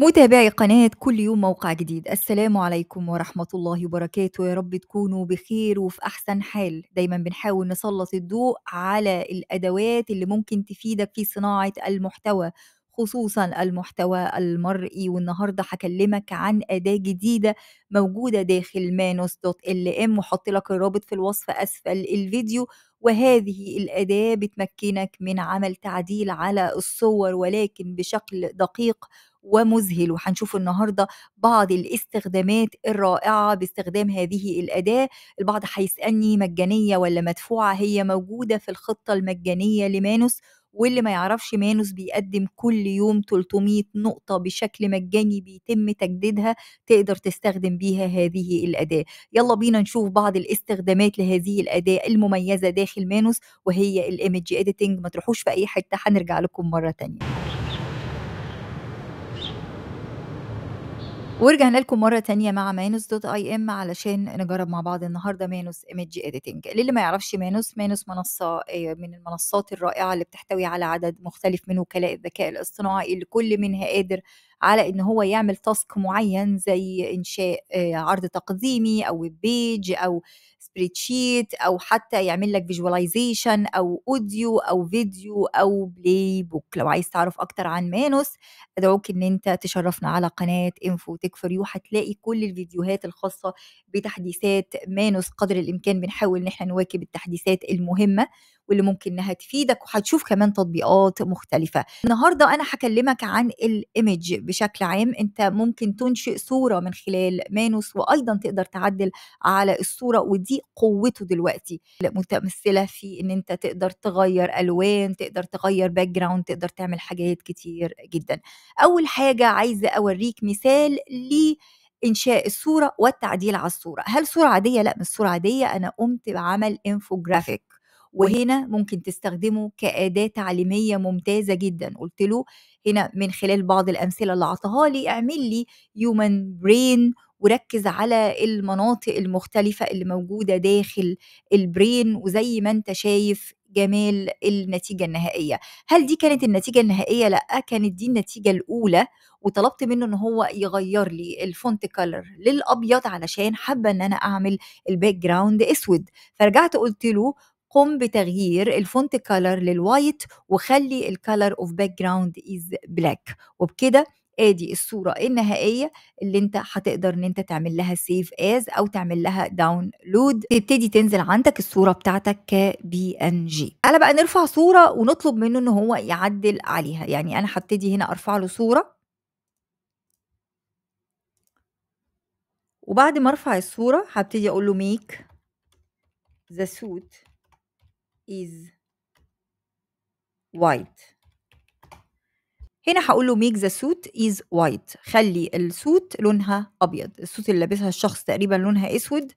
متابعي قناة كل يوم موقع جديد السلام عليكم ورحمة الله وبركاته يا رب تكونوا بخير وفي أحسن حال دايما بنحاول نسلط الضوء على الأدوات اللي ممكن تفيدك في صناعة المحتوى خصوصا المحتوى المرئي والنهارده هكلمك عن اداه جديده موجوده داخل مانوس دوت ال ام وحط لك الرابط في الوصف اسفل الفيديو وهذه الاداه بتمكنك من عمل تعديل على الصور ولكن بشكل دقيق ومذهل وهنشوف النهارده بعض الاستخدامات الرائعه باستخدام هذه الاداه البعض هيسالني مجانيه ولا مدفوعه هي موجوده في الخطه المجانيه لمانوس واللي ما يعرفش مانوس بيقدم كل يوم 300 نقطة بشكل مجاني بيتم تجديدها تقدر تستخدم بيها هذه الأداة يلا بينا نشوف بعض الاستخدامات لهذه الأداة المميزة داخل مانوس وهي الإيمج إديتنج ما تروحوش في أي حتة هنرجع لكم مرة تانية ورجعنا لكم مرة تانية مع مانوس دوت اي ام علشان نجرب مع بعض النهاردة مانوس ايمج اديتنج للي ما يعرفش مانوس مانوس منصة آه، من المنصات الرائعة اللي بتحتوي على عدد مختلف من وكلاء الذكاء الاصطناعي اللي كل منها قادر على ان هو يعمل تاسك معين زي انشاء آه، عرض تقديمي او بيج او سبريد شيت او حتى يعمل لك فيجواليزيشن او اوديو او فيديو او بلاي بوك لو عايز تعرف اكتر عن مانوس ادعوك ان انت تشرفنا على قناه انفو تك فور يو هتلاقي كل الفيديوهات الخاصه بتحديثات مانوس قدر الامكان بنحاول ان احنا نواكب التحديثات المهمه واللي ممكن انها تفيدك وهتشوف كمان تطبيقات مختلفه النهارده انا هكلمك عن الايمج بشكل عام انت ممكن تنشئ صوره من خلال مانوس وايضا تقدر تعدل على الصوره ودي قوته دلوقتي متمثله في ان انت تقدر تغير الوان تقدر تغير باك جراوند تقدر تعمل حاجات كتير جدا اول حاجه عايزه اوريك مثال ل انشاء الصوره والتعديل على الصوره هل صوره عاديه لا مش صوره عاديه انا قمت بعمل انفوجرافيك وهنا ممكن تستخدمه كأداة تعليمية ممتازة جدا قلت له هنا من خلال بعض الأمثلة اللي عطاها لي اعمل لي human brain وركز على المناطق المختلفة اللي موجودة داخل البرين وزي ما انت شايف جمال النتيجة النهائية هل دي كانت النتيجة النهائية؟ لأ كانت دي النتيجة الأولى وطلبت منه ان هو يغير لي الفونت كلر للابيض علشان حابه ان انا اعمل الباك جراوند اسود فرجعت قلت له قم بتغيير الفونت كالر للوايت وخلي الكالر اوف باك جراوند از بلاك وبكده ادي الصوره النهائيه اللي انت هتقدر ان انت تعمل لها سيف از او تعمل لها داونلود تبتدي تنزل عندك الصوره بتاعتك كبي ان جي انا بقى نرفع صوره ونطلب منه ان هو يعدل عليها يعني انا هبتدي هنا ارفع له صوره وبعد ما ارفع الصوره هبتدي اقول له ميك ذا سوت is white هنا هقول له make the suit is white خلي السوت لونها ابيض السوت اللي لابسها الشخص تقريبا لونها اسود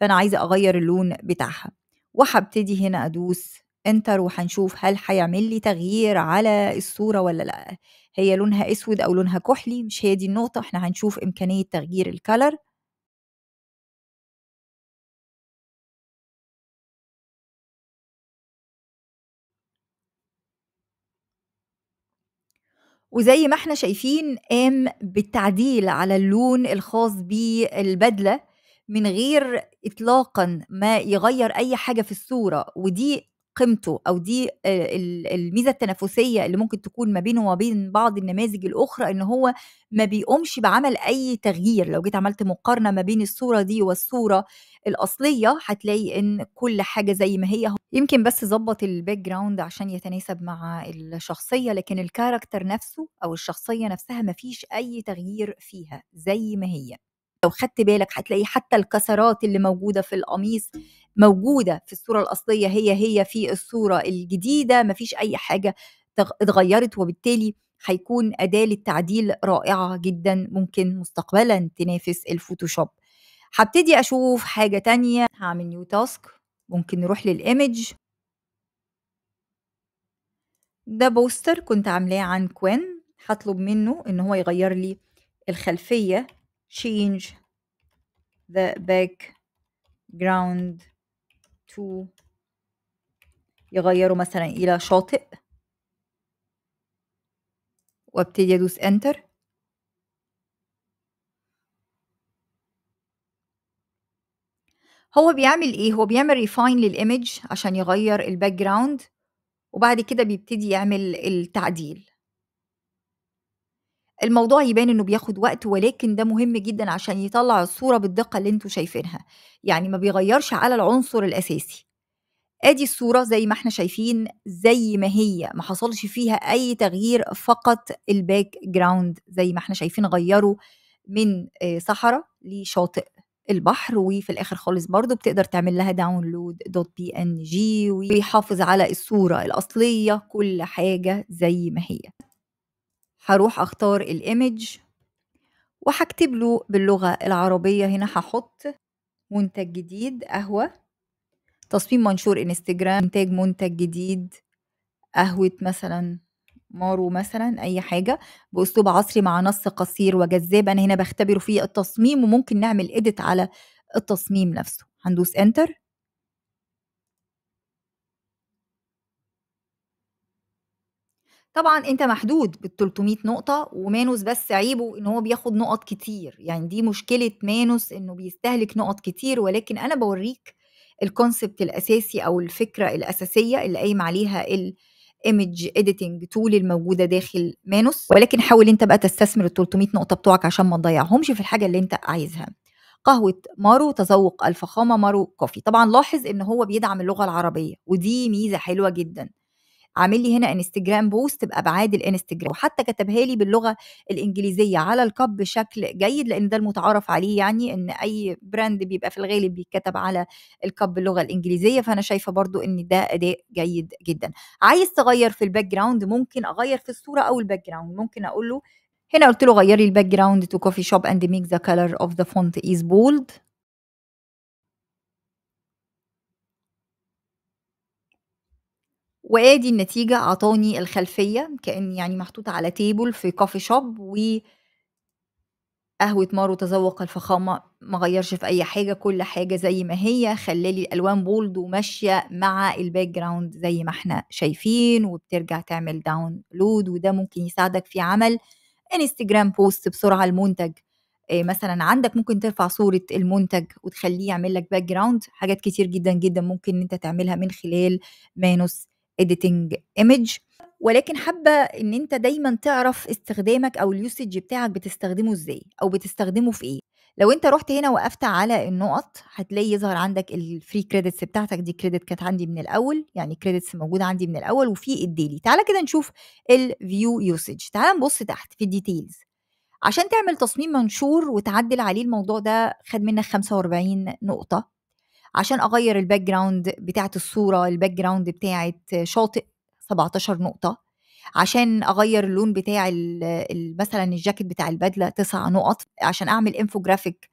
فانا عايزه اغير اللون بتاعها وهبتدي هنا ادوس انتر وهنشوف هل هيعمل لي تغيير على الصوره ولا لا هي لونها اسود او لونها كحلي مش هي دي النقطه احنا هنشوف امكانيه تغيير الكلر وزي ما احنا شايفين قام بالتعديل على اللون الخاص بالبدله من غير اطلاقا ما يغير اي حاجه في الصوره ودي قيمته او دي الميزه التنافسيه اللي ممكن تكون ما بينه وما بين بعض النماذج الاخرى ان هو ما بيقومش بعمل اي تغيير لو جيت عملت مقارنه ما بين الصوره دي والصوره الاصليه هتلاقي ان كل حاجه زي ما هي يمكن بس ظبط الباك جراوند عشان يتناسب مع الشخصيه لكن الكاركتر نفسه او الشخصيه نفسها ما فيش اي تغيير فيها زي ما هي لو خدت بالك هتلاقي حتى الكسرات اللي موجوده في القميص موجوده في الصوره الاصليه هي هي في الصوره الجديده مفيش اي حاجه اتغيرت وبالتالي هيكون اداه للتعديل رائعه جدا ممكن مستقبلا تنافس الفوتوشوب هبتدي اشوف حاجه تانية هعمل نيو تاسك ممكن نروح للايمج ده بوستر كنت عاملاه عن كوين هطلب منه ان هو يغير لي الخلفيه change the background to يغيره مثلا إلى شاطئ وابتدي أدوس enter هو بيعمل ايه هو بيعمل ريفاين للايمج عشان يغير الباك جراوند وبعد كده بيبتدي يعمل التعديل الموضوع يبان انه بياخد وقت ولكن ده مهم جدا عشان يطلع الصوره بالدقه اللي انتوا شايفينها يعني ما بيغيرش على العنصر الاساسي ادي الصوره زي ما احنا شايفين زي ما هي ما حصلش فيها اي تغيير فقط الباك جراوند زي ما احنا شايفين غيروا من آه، صحراء لشاطئ البحر وفي الاخر خالص برضو بتقدر تعمل لها داونلود دوت بي ان جي ويحافظ على الصوره الاصليه كل حاجه زي ما هي هروح اختار الايمج وهكتب له باللغة العربية هنا هحط منتج جديد قهوة تصميم منشور انستجرام انتاج منتج جديد قهوة مثلا مارو مثلا اي حاجة باسلوب عصري مع نص قصير وجذاب انا هنا بختبره فيه التصميم وممكن نعمل اديت على التصميم نفسه هندوس انتر طبعا انت محدود بال 300 نقطة ومانوس بس عيبه ان هو بياخد نقط كتير يعني دي مشكلة مانوس انه بيستهلك نقط كتير ولكن انا بوريك الكونسبت الاساسي او الفكرة الاساسية اللي قايم عليها ايمج اديتنج تول الموجودة داخل مانوس ولكن حاول انت بقى تستثمر ال 300 نقطة بتوعك عشان ما تضيعهمش في الحاجة اللي انت عايزها قهوة مارو تذوق الفخامة مارو كوفي طبعا لاحظ ان هو بيدعم اللغة العربية ودي ميزة حلوة جدا عامل لي هنا انستجرام بوست بابعاد الانستجرام وحتى كتبها لي باللغه الانجليزيه على الكب بشكل جيد لان ده المتعارف عليه يعني ان اي براند بيبقى في الغالب بيتكتب على الكب باللغه الانجليزيه فانا شايفه برضو ان ده اداء جيد جدا عايز تغير في الباك جراوند ممكن اغير في الصوره او الباك جراوند ممكن اقول له هنا قلت له غيري الباك جراوند تو كوفي شوب اند ميك ذا كلر اوف ذا فونت از بولد وادي النتيجه اعطاني الخلفيه كان يعني محطوطه على تيبل في كوفي شوب و قهوة مارو تذوق الفخامة ما غيرش في أي حاجة كل حاجة زي ما هي خلالي الألوان بولد وماشية مع الباك جراوند زي ما احنا شايفين وبترجع تعمل داون لود وده ممكن يساعدك في عمل انستجرام بوست بسرعة المنتج آه، مثلا عندك ممكن ترفع صورة المنتج وتخليه يعمل لك باك جراوند حاجات كتير جدا جدا ممكن انت تعملها من خلال مانوس editing image ولكن حابه ان انت دايما تعرف استخدامك او اليوسج بتاعك بتستخدمه ازاي او بتستخدمه في ايه لو انت رحت هنا وقفت على النقط هتلاقي يظهر عندك الفري كريدتس بتاعتك دي كريدت كانت عندي من الاول يعني كريدتس موجوده عندي من الاول وفي الديلي تعالى كده نشوف الفيو يوسج تعالى نبص تحت في الديتيلز عشان تعمل تصميم منشور وتعدل عليه الموضوع ده خد منك 45 نقطة عشان اغير الباك جراوند بتاعه الصوره الباك جراوند بتاعه شاطئ 17 نقطه عشان اغير اللون بتاع مثلا الجاكيت بتاع البدله تسع نقط عشان اعمل انفوجرافيك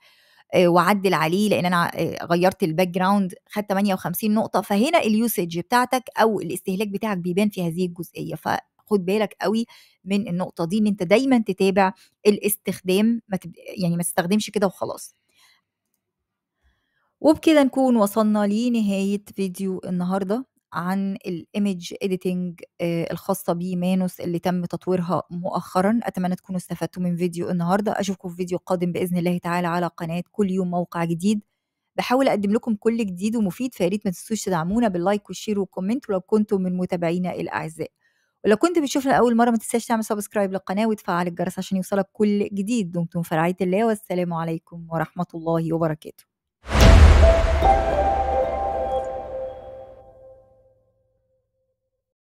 آه، واعدل عليه لان انا آه، غيرت الباك جراوند خد 58 نقطه فهنا اليوسج بتاعتك او الاستهلاك بتاعك بيبان في هذه الجزئيه فخد بالك قوي من النقطه دي ان انت دايما تتابع الاستخدام ما يعني ما تستخدمش كده وخلاص وبكده نكون وصلنا لنهاية فيديو النهاردة عن الايمج اديتنج آه، الخاصة بمانوس اللي تم تطويرها مؤخرا اتمنى تكونوا استفدتوا من فيديو النهاردة اشوفكم في فيديو قادم باذن الله تعالى على قناة كل يوم موقع جديد بحاول اقدم لكم كل جديد ومفيد فيا ريت ما تنسوش تدعمونا باللايك والشير والكومنت ولو كنتم من متابعينا الاعزاء ولو كنت بتشوفنا لاول مره ما تنساش تعمل سبسكرايب للقناه وتفعل الجرس عشان يوصلك كل جديد دمتم في رعايه الله والسلام عليكم ورحمه الله وبركاته Thank you.